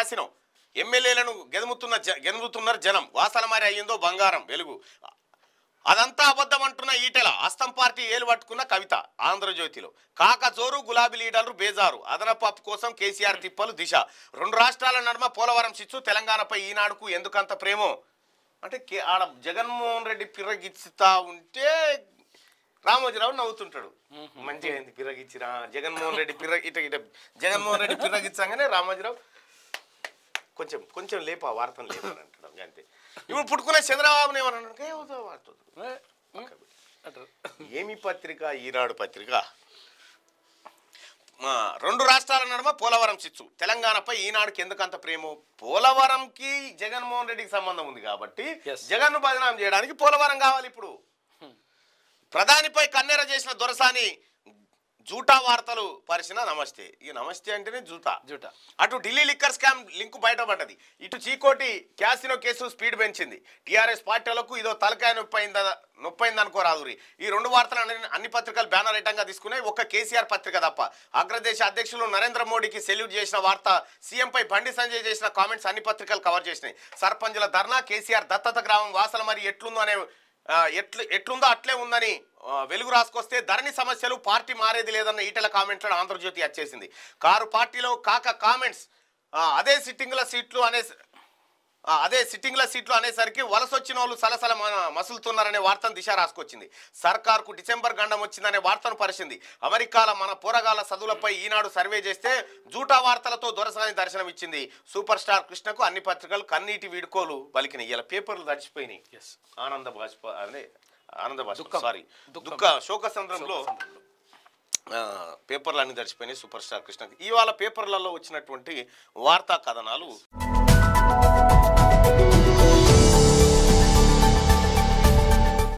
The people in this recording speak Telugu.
నాసినం ఎమ్మెల్యేలను గెదుముతున్న గెదుముతున్నారు జనం వాసన మరి అయ్యిందో బంగారం వెలుగు అదంతా అబద్ధం అంటున్న ఈటెల అస్తం పార్టీ ఏలు పట్టుకున్న కవిత ఆంధ్రజ్యోతిలో జోరు గులాబీ లీడర్లు బేజారు అదనపప్పు కోసం కేసీఆర్ తిప్పలు దిశ రెండు రాష్ట్రాల నడుమ పోలవరం సిచ్చు తెలంగాణపై ఈనాడుకు ఎందుకంత ప్రేమో అంటే ఆడ జగన్మోహన్ రెడ్డి పిర్రగిచ్చుతా ఉంటే రామోజీరావు నవ్వుతుంటాడు మంచిగా అయింది పిర్రగిచ్చిరా జగన్మోహన్ రెడ్డి పిర్ర ఇట ఇట జగన్మోహన్ రెడ్డి పిర్రగిచ్చగానే రామోజీరావు కొంచెం కొంచెం లేపు ఆ వార్తను లేపు అని అంటాడు అంతే ఇప్పుడు పుట్టుకునే చంద్రబాబు ఏమి పత్రిక ఈనాడు పత్రిక రెండు రాష్ట్రాల నడమ పోలవరం చిచ్చు తెలంగాణపై ఈనాడుకి ఎందుకంత ప్రేమ పోలవరంకి జగన్మోహన్ రెడ్డికి సంబంధం ఉంది కాబట్టి జగన్ బదనాం చేయడానికి పోలవరం కావాలి ఇప్పుడు hmm. ప్రధానిపై కన్నెర చేసిన దొరసాని జూటా వార్తలు పరిచిన నమస్తే ఈ నమస్తే అంటేనే జూటా జూటా అటు ఢిల్లీ లిక్కర్ స్కామ్ లింక్ బయటపడ్డది ఇటు చీకోటి క్యాసినో కేసు స్పీడ్ పెంచింది టీఆర్ఎస్ పార్టీలకు ఇదో తలకాయ నొప్పైందా నొప్పైంది అనుకోరాదురి ఈ రెండు వార్తలు అన్ని పత్రికలు బ్యానర్ ఐటంగా తీసుకున్నాయి ఒక్క కేసీఆర్ పత్రిక తప్ప అగ్రదేశ అధ్యక్షులు నరేంద్ర మోడీకి సెల్యూట్ చేసిన వార్త సీఎంపై బండి సంజయ్ చేసిన కామెంట్స్ అన్ని పత్రికలు కవర్ చేసినాయి సర్పంచుల ధర్నా కేసీఆర్ దత్తత గ్రామం వాసన మరి ఎట్లుందో అనే ఎట్లు ఎట్లుందో అట్లే ఉందని వెలుగు రాసుకొస్తే ధరణి సమస్యలు పార్టీ మారేది లేదన్న ఈటల కామెంట్లను ఆంధ్రజ్యోతి వచ్చేసింది కారు పార్టీలో కాక కామెంట్స్ అదే సిట్టింగ్ల సీట్లు అనే అదే సిట్టింగ్ల సీట్లు అనేసరికి వలసొచ్చిన వాళ్ళు సలసల మసులుతున్నారనే వార్తను దిశ రాసుకొచ్చింది సర్కార్కు డిసెంబర్ గండం వచ్చిందనే వార్తను పరిచింది అమెరికాల మన పోరగాల చదువులపై ఈనాడు సర్వే చేస్తే జూటా వార్తలతో దొరసాని దర్శనం ఇచ్చింది సూపర్ స్టార్ కృష్ణకు అన్ని పత్రికలు కన్నీటి వీడుకోలు పలికినాయి ఇలా పేపర్లు తడిచిపోయినాయి ఆనంద భాజపా అదే ఆనంద భాష సారీ దుఃఖ శోక సందర్భంలో పేపర్లు అన్ని దర్చిపోయినాయి సూపర్ స్టార్ కృష్ణ ఇవాళ పేపర్లలో వచ్చినటువంటి వార్తా కథనాలు